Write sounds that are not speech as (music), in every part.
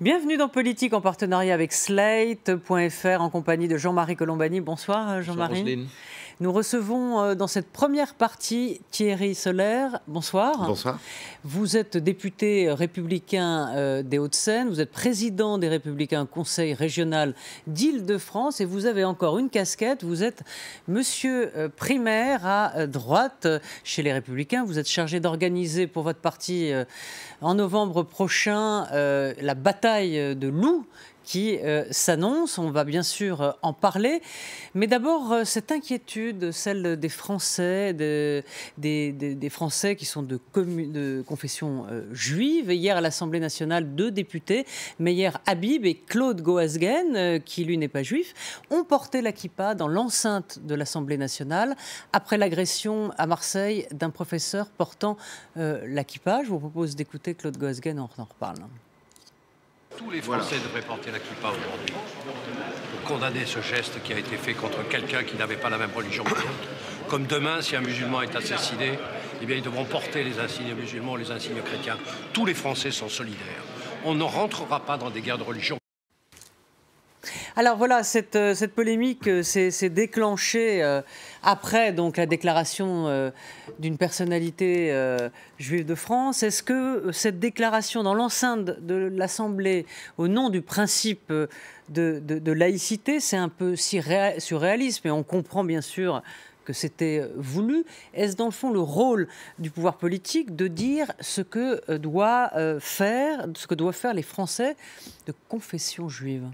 Bienvenue dans Politique en partenariat avec Slate.fr en compagnie de Jean-Marie Colombani. Bonsoir euh, Jean-Marie. Nous recevons euh, dans cette première partie Thierry Solaire. Bonsoir. Bonsoir. Vous êtes député républicain euh, des Hauts-de-Seine, vous êtes président des Républicains Conseil régional d'Île-de-France et vous avez encore une casquette. Vous êtes monsieur euh, primaire à droite chez les Républicains. Vous êtes chargé d'organiser pour votre parti en novembre prochain la bataille de Loup qui euh, s'annonce. On va bien sûr euh, en parler. Mais d'abord, euh, cette inquiétude, celle des Français, des, Français qui sont de, de confession juive. Hier, à l'Assemblée nationale, deux députés, Meyer Habib et Claude Goasgen, qui lui n'est pas juif, ont porté la dans l'enceinte de l'Assemblée nationale après l'agression à Marseille d'un professeur portant la Je vous propose d'écouter Claude Goasgen, on en reparle. Tous les Français devraient porter la kippa aujourd'hui condamner ce geste qui a été fait contre quelqu'un qui n'avait pas la même religion que l'autre. Comme demain, si un musulman est assassiné, eh bien, ils devront porter les insignes musulmans, les insignes chrétiens. Tous les Français sont solidaires. On ne rentrera pas dans des guerres de religion. Alors voilà, cette, euh, polémique euh, s'est déclenchée. Euh, après donc la déclaration euh, d'une personnalité euh, juive de France. Est-ce que euh, cette déclaration dans l'enceinte de l'Assemblée au nom du principe de, de laïcité, c'est un peu surréaliste, mais on comprend bien sûr que c'était voulu. Est-ce dans le fond le rôle du pouvoir politique de dire ce que doit faire, ce que doivent faire les Français de confession juive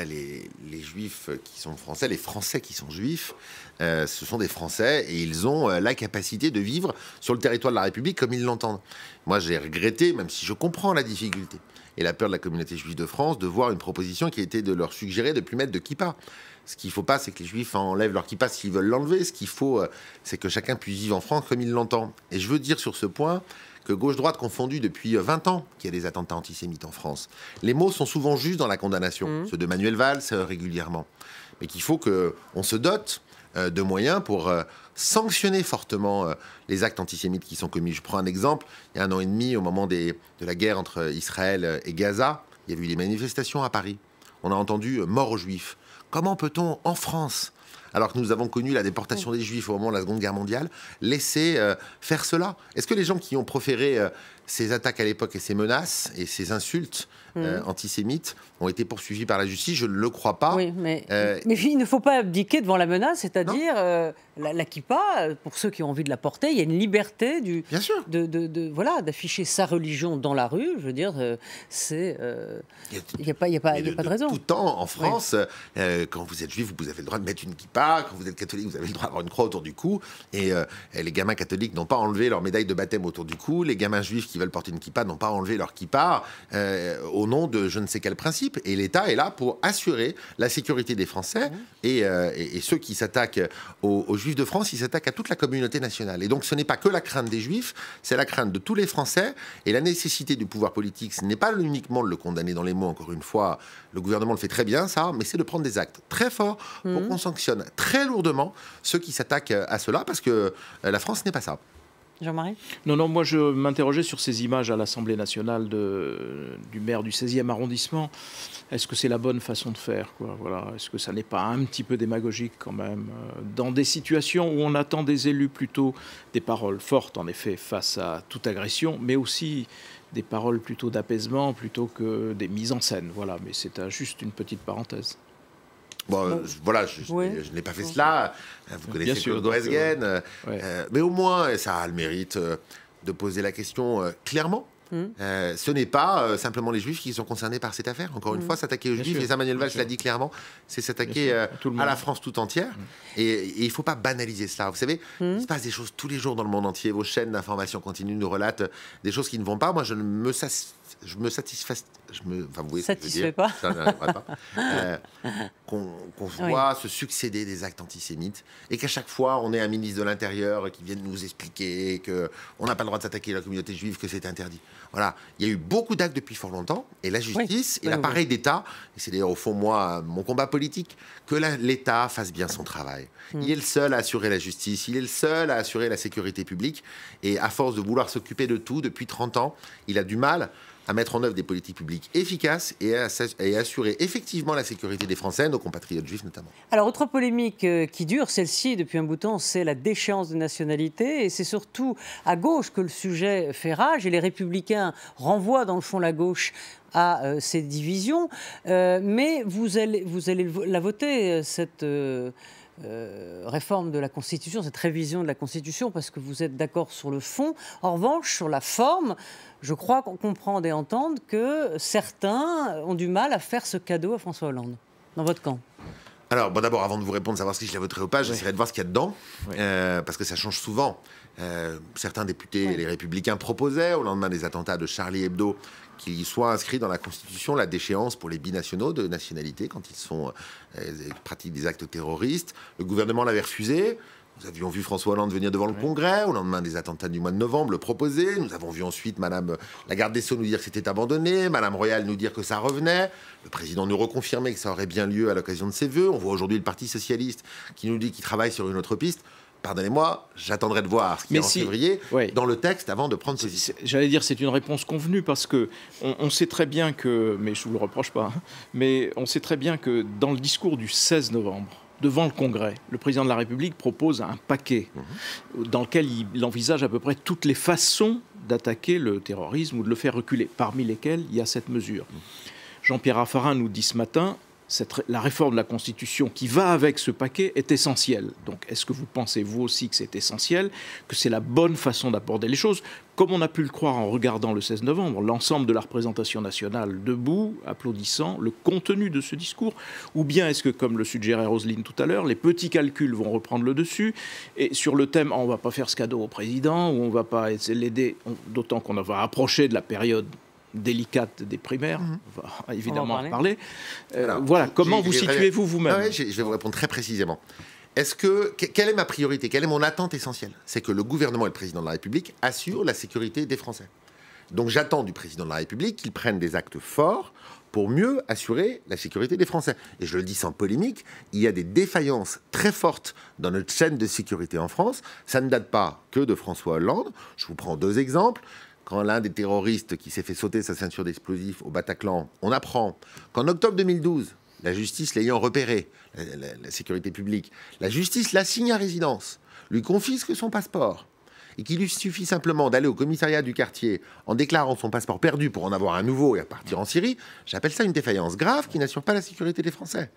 les, juifs qui sont français, les français qui sont juifs, euh, ce sont des français et ils ont euh, la capacité de vivre sur le territoire de la République comme ils l'entendent. Moi, j'ai regretté, même si je comprends la difficulté et la peur de la communauté juive de France, de voir une proposition qui était de leur suggérer de plus mettre de kippa. Ce qu'il ne faut pas, c'est que les juifs enlèvent leur kippa s'ils veulent l'enlever. Ce qu'il faut, euh, c'est que chacun puisse vivre en France comme il l'entend. Et je veux dire sur ce point que gauche-droite confondue depuis 20 euh, ans qu'il y a des attentats antisémites en France. Les mots sont souvent justes dans la condamnation, mmh. ceux de Manuel Valls euh, régulièrement, mais qu'il faut qu'on se dote euh, de moyens pour sanctionner fortement les actes antisémites qui sont commis. Je prends un exemple, il y a un an et demi, au moment de la guerre entre Israël et Gaza, il y a eu des manifestations à Paris. On a entendu mort aux juifs. Comment peut-on, en France, alors que nous avons connu la déportation des Juifs au moment de la Seconde Guerre mondiale, laisser euh, faire cela Est-ce que les gens qui ont proféré euh, ces attaques à l'époque et ces menaces et ces insultes mhm. euh, antisémites ont été poursuivis par la justice Je ne le crois pas. mais, il ne faut pas abdiquer devant la menace, c'est-à-dire la, kippa, pour ceux qui ont envie de la porter, il y a une liberté du, De, voilà, d'afficher sa religion dans la rue. Je veux dire, c'est... il n'y a, pas, il pas de, raison. Tout le temps, en France, quand vous êtes juif, vous avez le droit de mettre une kippa quand vous êtes catholique, vous avez le droit d'avoir une croix autour du cou. Euh, et, les gamins catholiques n'ont pas enlevé leur médaille de baptême autour du cou. Les gamins juifs qui veulent porter une kippa n'ont pas enlevé leur kippa euh, au nom de je ne sais quel principe. Et l'État est là pour assurer la sécurité des Français. Mmh. Euh, et, ceux qui s'attaquent aux, Juifs de France, ils s'attaquent à toute la communauté nationale. Et donc ce n'est pas que la crainte des Juifs, c'est la crainte de tous les Français. Et la nécessité du pouvoir politique, ce n'est pas uniquement de le condamner dans les mots, encore une fois. Le gouvernement le fait très bien, ça, mais c'est de prendre des actes très forts pour mmh. qu'on sanctionne très lourdement ceux qui s'attaquent à cela, parce que euh, la France n'est pas ça. Jean-Marie Non, non, moi je m'interrogeais sur ces images à l'Assemblée nationale de, du maire du 16e arrondissement. Est-ce que c'est la bonne façon de faire voilà. Est-ce que ça n'est pas un petit peu démagogique quand même euh, Dans des situations où on attend des élus plutôt des paroles fortes, en effet, face à toute agression, mais aussi des paroles plutôt d'apaisement plutôt que des mises en scène. Voilà, mais c'est juste une petite parenthèse. Bon, euh, voilà, je, n'ai pas fait cela. Vous connaissez Bien Claude euh, euh, mais au moins, ça a le mérite de poser la question clairement. Hmm. ce n'est pas simplement les juifs qui sont concernés par cette affaire. Encore une hmm. fois, s'attaquer aux juifs, et Emmanuel Valls l'a dit clairement, c'est s'attaquer à, la France tout entière. Hmm. Et, il ne faut pas banaliser cela. Vous savez, il se passe des choses tous les jours dans le monde entier. Vos chaînes d'information continue nous relatent des choses qui ne vont pas. Moi, je ne me satisfais je me satisfais, je me, enfin, vous je pas. pas, (laughs) euh, qu'on voit se succéder des actes antisémites et qu'à chaque fois on ait un ministre de l'Intérieur qui vienne nous expliquer que on n'a pas le droit de s'attaquer à la communauté juive, que c'est interdit. Voilà, il y a eu beaucoup d'actes depuis fort longtemps et la justice et l'appareil d'État, et c'est d'ailleurs au fond moi mon combat politique, que l'État fasse bien son travail. Mm. Il est le seul à assurer la justice, il est le seul à assurer la sécurité publique et à force de vouloir s'occuper de tout depuis 30 ans, il a du mal à mettre en œuvre des politiques publiques efficaces et à, assurer effectivement la sécurité des Français, nos compatriotes juifs notamment. Alors, autre polémique euh, qui dure, celle-ci depuis un bout de temps, c'est la déchéance de nationalité. Et c'est surtout à gauche que le sujet fait rage. Et les républicains renvoient dans le fond la gauche à euh, ces divisions. Euh, mais vous allez, vous allez la voter, cette. Euh, réforme de la Constitution, cette révision de la Constitution, parce que vous êtes d'accord sur le fond. En revanche, sur la forme, je crois qu'on comprend et entendre que certains ont du mal à faire ce cadeau à François Hollande, dans votre camp. Alors, bon, d'abord, avant de vous répondre, savoir si je la voterai ou pas, j'essaierai de voir ce qu'il y a dedans, euh, parce que ça change souvent. Euh, certains députés, et les républicains, proposaient au lendemain des attentats de Charlie Hebdo qu'il soit inscrit dans la Constitution la déchéance pour les binationaux de nationalité quand ils sont euh, pratiquent des actes terroristes. Le gouvernement l'avait refusé. Nous avions vu François Hollande venir devant le Congrès au lendemain des attentats du mois de novembre le proposer. Nous avons vu ensuite Madame la garde des Sceaux nous dire que c'était abandonné, Madame Royal nous dire que ça revenait, le président nous reconfirmait que ça aurait bien lieu à l'occasion de ses vœux. On voit aujourd'hui le Parti socialiste qui nous dit qu'il travaille sur une autre piste pardonnez-moi, j'attendrai de voir ce qu'il en février dans le texte avant de prendre ces J'allais dire, c'est une réponse convenue parce que on, sait très bien que, mais je vous le reproche pas, hein, mais on sait très bien que dans le discours du 16 novembre, devant le Congrès, le président de la République propose un paquet mhm. dans lequel il envisage à peu près toutes les façons d'attaquer le terrorisme ou de le faire reculer, parmi lesquelles il y a cette mesure. Mhm. Jean-Pierre Raffarin nous dit ce matin, la réforme de la Constitution qui va avec ce paquet est essentielle. Donc est-ce que vous pensez, vous aussi, que c'est essentiel, que c'est la bonne façon d'aborder les choses Comme on a pu le croire en regardant le 16 novembre, l'ensemble de la représentation nationale debout, applaudissant le contenu de ce discours, ou bien est-ce que, comme le suggérait Roselyne tout à l'heure, les petits calculs vont reprendre le dessus, et sur le thème, on ne va pas faire ce cadeau au président, ou on ne va pas l'aider, d'autant qu'on va approcher de la période délicate des primaires, mhm. (laughs) évidemment à en parler. Euh, voilà, comment vous situez-vous vous-même Je vais vous répondre très précisément. Est-ce que quelle est ma priorité Quelle est mon attente essentielle C'est que le gouvernement et le président de la République assurent la sécurité des Français. Donc j'attends du président de la République qu'il prenne des actes forts pour mieux assurer la sécurité des Français. Et je le dis sans polémique, il y a des défaillances très fortes dans notre chaîne de sécurité en France. Ça ne date pas que de François Hollande. Je vous prends deux exemples quand l'un des terroristes qui s'est fait sauter sa ceinture d'explosifs au Bataclan, on apprend qu'en octobre 2012, la justice l'ayant repéré, la, sécurité publique, la justice l'assigne à résidence, lui confisque son passeport, et qu'il lui suffit simplement d'aller au commissariat du quartier en déclarant son passeport perdu pour en avoir un nouveau et à partir en Syrie, j'appelle ça une défaillance grave qui n'assure pas la sécurité des Français.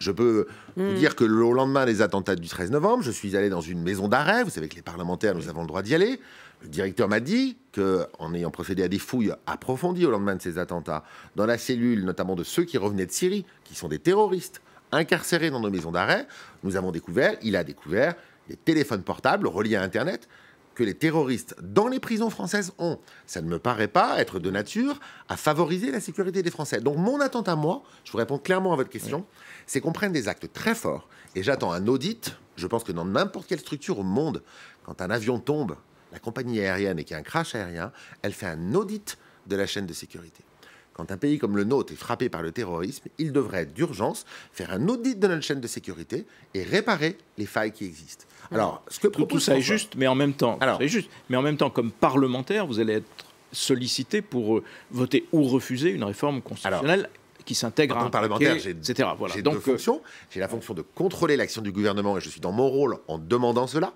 Je peux vous hmm. dire que le lendemain des attentats du 13 novembre, je suis allé dans une maison d'arrêt, vous savez que les parlementaires, nous avons le droit d'y aller, le directeur m'a dit que, en ayant procédé à des fouilles approfondies au lendemain de ces attentats, dans la cellule notamment de ceux qui revenaient de Syrie, qui sont des terroristes, incarcérés dans nos maisons d'arrêt, nous avons découvert, il a découvert, des téléphones portables reliés à Internet que les terroristes dans les prisons françaises ont. Ça ne me paraît pas être de nature à favoriser la sécurité des Français. Donc mon attente à moi, je vous réponds clairement à votre question, c'est qu'on prenne des actes très forts. Et j'attends un audit, je pense que dans n'importe quelle structure au monde, quand un avion tombe la compagnie aérienne et qu'il a un crash aérien, elle fait un audit de la chaîne de sécurité. Quand un pays comme le nôtre est frappé par le terrorisme, il devrait d'urgence faire un audit de notre chaîne de sécurité et réparer les failles qui existent. Alors, ce que propose... tout ça est juste, mais en même temps, alors, juste, mais en même temps, comme parlementaire, vous allez être sollicité pour euh, voter ou refuser une réforme constitutionnelle. qui s'intègre à un parlementaire, et, etc. J'ai Donc, deux fonctions. J'ai la fonction de contrôler l'action du gouvernement et je suis dans mon rôle en demandant cela.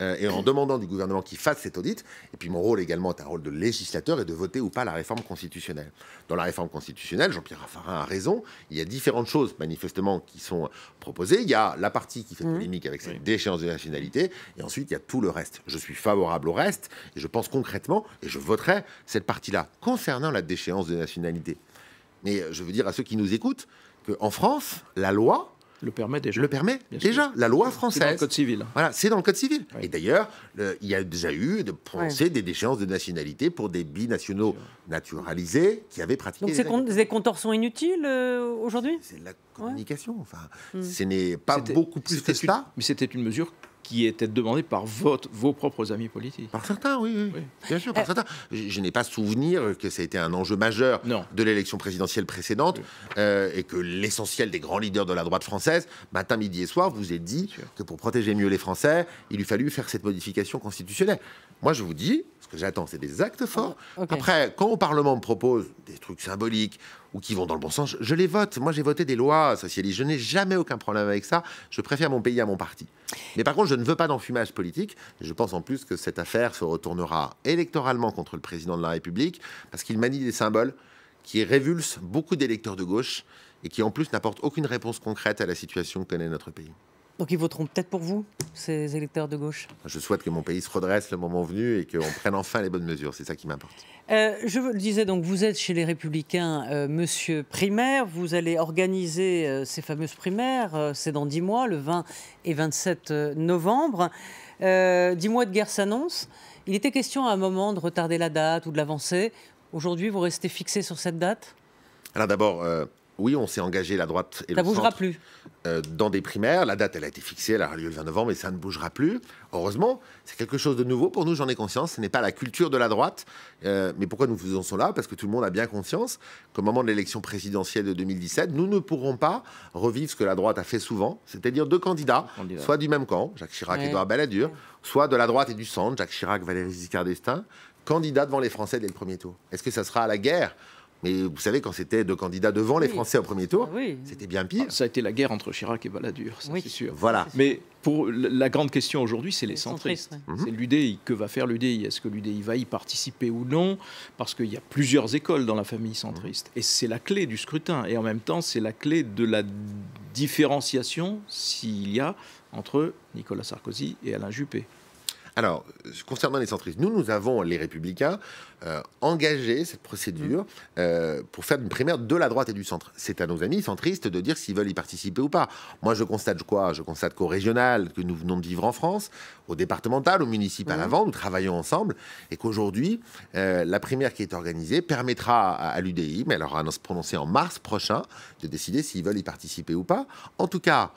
Euh, et en demandant du gouvernement qui fasse cet audit. Et puis mon rôle également est un rôle de législateur et de voter ou pas la réforme constitutionnelle. Dans la réforme constitutionnelle, Jean-Pierre Raffarin a raison, il y a différentes choses manifestement qui sont proposées. Il y a la partie qui fait mmh. polémique avec cette déchéance de nationalité, et ensuite il y a tout le reste. Je suis favorable au reste, et je pense concrètement, et je voterai cette partie-là. Concernant la déchéance de nationalité, mais euh, je veux dire à ceux qui nous écoutent qu'en France, la loi le permet déjà. Le permet déjà. La loi française. C'est dans le code civil. Voilà, c'est dans le code civil. Et d'ailleurs, il y a déjà eu de prononcer des déchéances de nationalité pour des binationaux naturalisés qui avaient pratiqué. Donc c'est des contorsions inutiles euh, aujourd'hui. C'est de la communication. Enfin, ce n'est pas beaucoup plus que ça. Mais c'était une mesure qui était demandé par vos propres amis politiques. Par certains, oui, bien sûr, par euh, certains. Je, n'ai pas souvenir que ça a été un enjeu majeur de l'élection présidentielle précédente euh, et que l'essentiel des grands leaders de la droite française, matin, midi et soir, vous aient dit que pour protéger mieux les Français, il lui fallu faire cette modification constitutionnelle. Moi, je vous dis, que j'attends, c'est des actes ah, forts. Après, quand au Parlement me propose des trucs symboliques ou qui vont dans le bon sens, je les vote. Moi, j'ai voté des lois socialistes. Je n'ai jamais aucun problème avec ça. Je préfère mon pays à mon parti. Mais par contre, je ne veux pas d'enfumage politique. Je pense en plus que cette affaire se retournera électoralement contre le président de la République parce qu'il manie des symboles qui révulsent beaucoup d'électeurs de gauche et qui en plus n'apportent aucune réponse concrète à la situation que connaît notre pays. Donc ils voteront peut-être pour vous, ces électeurs de gauche Je souhaite que mon pays se redresse le moment venu et qu'on prenne enfin les bonnes mesures. C'est ça qui m'importe. Euh, je vous le disais, donc vous êtes chez les Républicains, euh, monsieur primaire. Vous allez organiser euh, ces fameuses primaires. C'est dans dix mois, le 20 et 27 novembre. Dix mois de guerre s'annoncent. Il était question à un moment de retarder la date ou de l'avancer. Aujourd'hui, vous restez fixé sur cette date Alors d'abord, oui, on s'est engagé la droite et ça le bougera plus. Euh, dans des primaires. La date, elle a été fixée, elle aura lieu le 20 novembre, mais ça ne bougera plus. Heureusement, c'est quelque chose de nouveau pour nous, j'en ai conscience. Ce n'est pas la culture de la droite. Euh, mais pourquoi nous faisons cela Parce que tout le monde a bien conscience qu'au moment de l'élection présidentielle de 2017, nous ne pourrons pas revivre ce que la droite a fait souvent, c'est-à-dire deux candidats, soit du même camp, Jacques Chirac et Balladur, soit de la droite et du centre, Jacques Chirac, Valéry Giscard d'Estaing, candidats devant les Français dès le premier tour. Est-ce que ça sera à la guerre mais vous savez, quand c'était deux candidats devant les Français au premier tour, c'était bien pire. Ah, ça a été la guerre entre Chirac et Balladur, c'est sûr. Voilà. Mais pour la grande question aujourd'hui, c'est les, centristes. Mhm. C'est l'UDI. Que va faire l'UDI Est-ce que l'UDI va y participer ou non Parce qu'il y a plusieurs écoles dans la famille centriste. Mhm. Et c'est la clé du scrutin. Et en même temps, c'est la clé de la différenciation, s'il y a, entre Nicolas Sarkozy et Alain Juppé. Alors, euh, concernant les centristes, nous, nous avons, les républicains, euh, engagé cette procédure mm. euh, pour faire une primaire de la droite et du centre. C'est à nos amis centristes de dire s'ils veulent y participer ou pas. Moi, je constate quoi Je constate qu'au régional, que nous venons de vivre en France, au départemental, au municipal mm. avant, nous travaillons ensemble, et qu'aujourd'hui, la primaire qui est organisée permettra à, l'UDI, mais elle aura à se prononcer en mars prochain, de décider s'ils veulent y participer ou pas. En tout cas,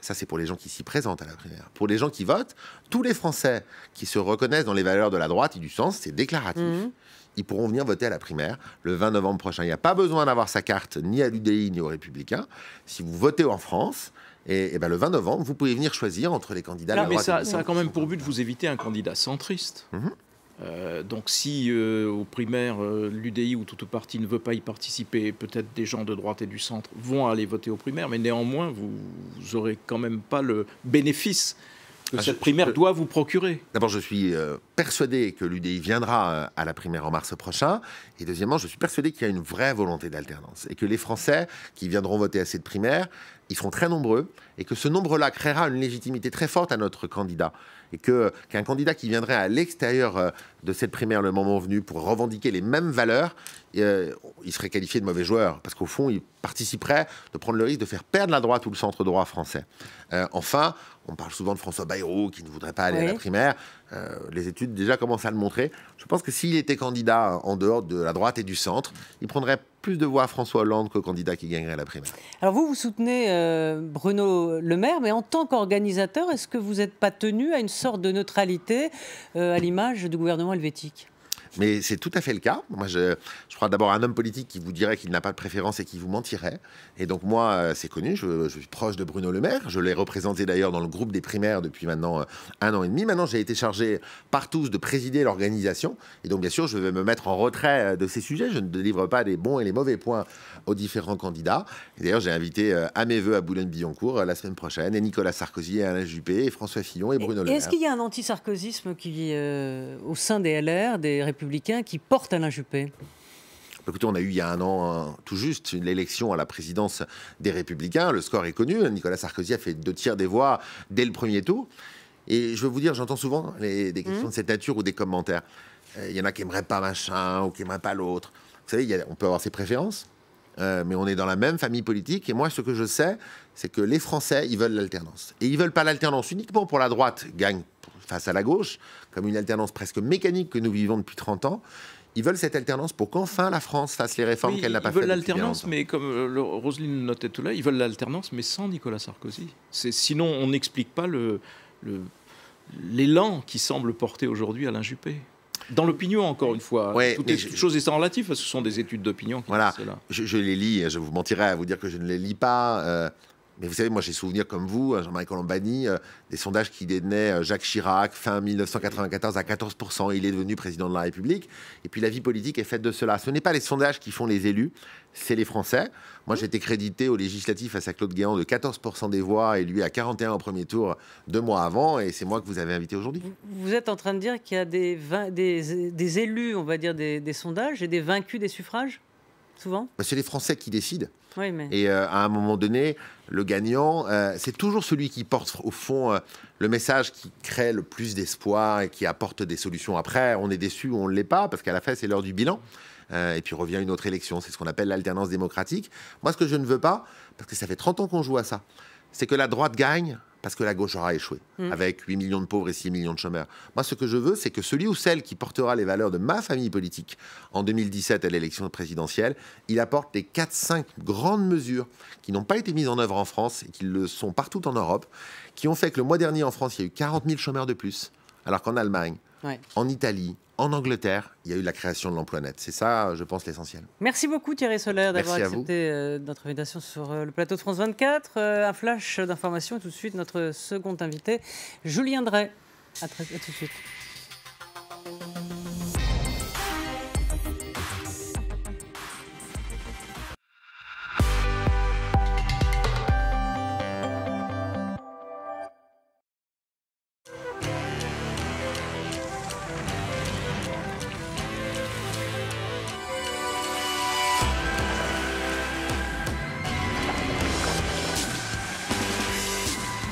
ça, c'est pour les gens qui s'y présentent à la primaire. Pour les gens qui votent, tous les Français qui se reconnaissent dans les valeurs de la droite et du sens, c'est déclaratif. Mhm. Ils pourront venir voter à la primaire le 20 novembre prochain. Il n'y a pas besoin d'avoir sa carte ni à l'UDI ni aux Républicains. Si vous votez en France, et, ben le 20 novembre, vous pouvez venir choisir entre les candidats. la mais ça, ça a quand même pour but de vous éviter un candidat centriste. Mhm. Euh, donc si euh, au primaire euh, l'UDI ou toute partie ne veut pas y participer, peut-être des gens de droite et du centre vont aller voter au primaire, mais néanmoins vous, aurez quand même pas le bénéfice que ah, cette primaire doit vous procurer. D'abord, je suis persuadé que l'UDI viendra euh, à la primaire en mars prochain. Et deuxièmement, je suis persuadé qu'il y a une vraie volonté d'alternance et que les Français qui viendront voter à cette primaire, ils seront très nombreux et que ce nombre-là créera une légitimité très forte à notre candidat. Et que qu'un candidat qui viendrait à l'extérieur euh, de cette primaire le moment venu pour revendiquer les mêmes valeurs, euh, il serait qualifié de mauvais joueur parce qu'au fond, il participerait de prendre le risque de faire perdre la droite ou le centre droit français. enfin, on parle souvent de François Bayrou qui ne voudrait pas aller à la primaire. les études déjà commence à le montrer. Je pense que s'il était candidat en dehors de la droite et du centre, il prendrait plus de voix François Hollande qu'au candidat qui gagnerait la primaire. Alors vous, vous soutenez euh, Bruno Le Maire, mais en tant qu'organisateur, est-ce que vous n'êtes pas tenu à une sorte de neutralité euh, à l'image du gouvernement helvétique mais c'est tout à fait le cas. Moi, je, crois d'abord un homme politique qui vous dirait qu'il n'a pas de préférence et qui vous mentirait. Et donc, moi, euh, c'est connu, je, suis proche de Bruno Le Maire. Je l'ai représenté d'ailleurs dans le groupe des primaires depuis maintenant euh, un an et demi. Maintenant, j'ai été chargé par tous de présider l'organisation. Et donc, bien sûr, je vais me mettre en retrait euh, de ces sujets. Je ne délivre pas les bons et les mauvais points aux différents candidats. D'ailleurs, j'ai invité à mes voeux à Boulogne-Billancourt la semaine prochaine, et Nicolas Sarkozy, et Alain Juppé, et François Fillon, et Bruno Le Maire. Est-ce qu'il y a un anti qui, au sein des LR, des qui porte Alain Juppé bah, Écoutez, on a eu il y a un an, tout juste, l'élection à la présidence des Républicains. Le score est connu. Hein. Nicolas Sarkozy a fait deux tiers des voix dès le premier tour. Et je veux vous dire, j'entends souvent les, des questions mmh. de cette nature ou des commentaires. Euh, il y en a qui n'aimeraient pas machin ou qui n'aimeraient pas l'autre. Vous savez, on peut avoir ses préférences, euh, mais on est dans la même famille politique. Et moi, ce que je sais, c'est que les Français, ils veulent l'alternance. Et ils veulent pas l'alternance uniquement pour la droite gagne face à la gauche, comme une alternance presque mécanique que nous vivons depuis 30 ans, ils veulent cette alternance pour qu'enfin la France fasse les réformes qu'elle n'a pas faites. Ils veulent l'alternance, mais comme euh, Roselyne notait tout là, ils veulent l'alternance, mais sans Nicolas Sarkozy. Sinon, on n'explique pas l'élan qui semble porter aujourd'hui Alain Juppé. Dans l'opinion, encore une fois. Toutes les choses étant relatives, ce sont des études d'opinion. Voilà. Je, les lis, hein, je vous mentirais à vous dire que je ne les lis pas. Euh, mais vous savez, moi j'ai souvenir comme vous, hein, Jean-Marie Colombani, euh, des sondages qui détenaient euh, Jacques Chirac fin 1994 à 14%. Il est devenu président de la République. Et puis la vie politique est faite de cela. Ce n'est pas les sondages qui font les élus, c'est les Français. Moi j'ai été crédité au législatif face à Claude Guéant de 14% des voix et lui à 41 au premier tour deux mois avant. Et c'est moi que vous avez invité aujourd'hui. Vous êtes en train de dire qu'il y a des, élus, on va dire, des, des sondages et des vaincus des suffrages Souvent bah, C'est les Français qui décident. Et euh, à un moment donné, le gagnant, euh, c'est toujours celui qui porte au fond euh, le message qui crée le plus d'espoir et qui apporte des solutions. Après, on est déçu ou on ne l'est pas, parce qu'à la fin, c'est l'heure du bilan. et puis revient une autre élection. C'est ce qu'on appelle l'alternance démocratique. Moi, ce que je ne veux pas, parce que ça fait 30 ans qu'on joue à ça, c'est que la droite gagne parce que la gauche aura échoué, hmm. avec 8 millions de pauvres et 6 millions de chômeurs. Moi, ce que je veux, c'est que celui ou celle qui portera les valeurs de ma famille politique en 2017 à l'élection présidentielle, il apporte les 4-5 grandes mesures qui n'ont pas été mises en œuvre en France et qui le sont partout en Europe, qui ont fait que le mois dernier en France, il y a eu 40 000 chômeurs de plus, alors qu'en Allemagne, en Italie, en Angleterre, il y a eu la création de l'emploi net. C'est ça, je pense, l'essentiel. Merci beaucoup Thierry Solaire d'avoir accepté euh, notre invitation sur euh, le plateau de France 24. Euh, un flash d'information et tout de suite notre second invité, Julien Drey. A tout de suite.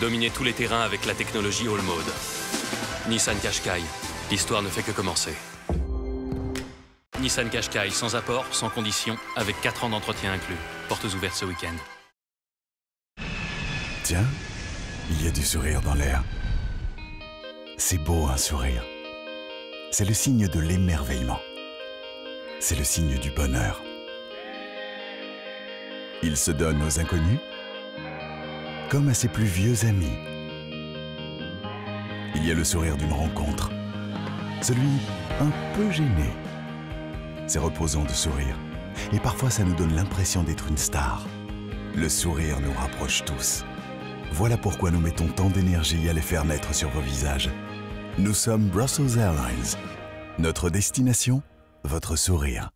dominer tous les terrains avec la technologie All Mode. Nissan Qashqai, l'histoire ne fait que commencer. Nissan Qashqai, sans apport, sans condition, avec 4 ans d'entretien inclus. Portes ouvertes ce week-end. Tiens, il y a du sourire dans l'air. C'est beau un sourire. C'est le signe de l'émerveillement. C'est le signe du bonheur. Il se donne aux inconnus comme à ses plus vieux amis. Il y a le sourire d'une rencontre, celui un peu gêné. C'est reposant de sourire, et parfois ça nous donne l'impression d'être une star. Le sourire nous rapproche tous. Voilà pourquoi nous mettons tant d'énergie à les faire naître sur vos visages. Nous sommes Brussels Airlines. Notre destination, votre sourire.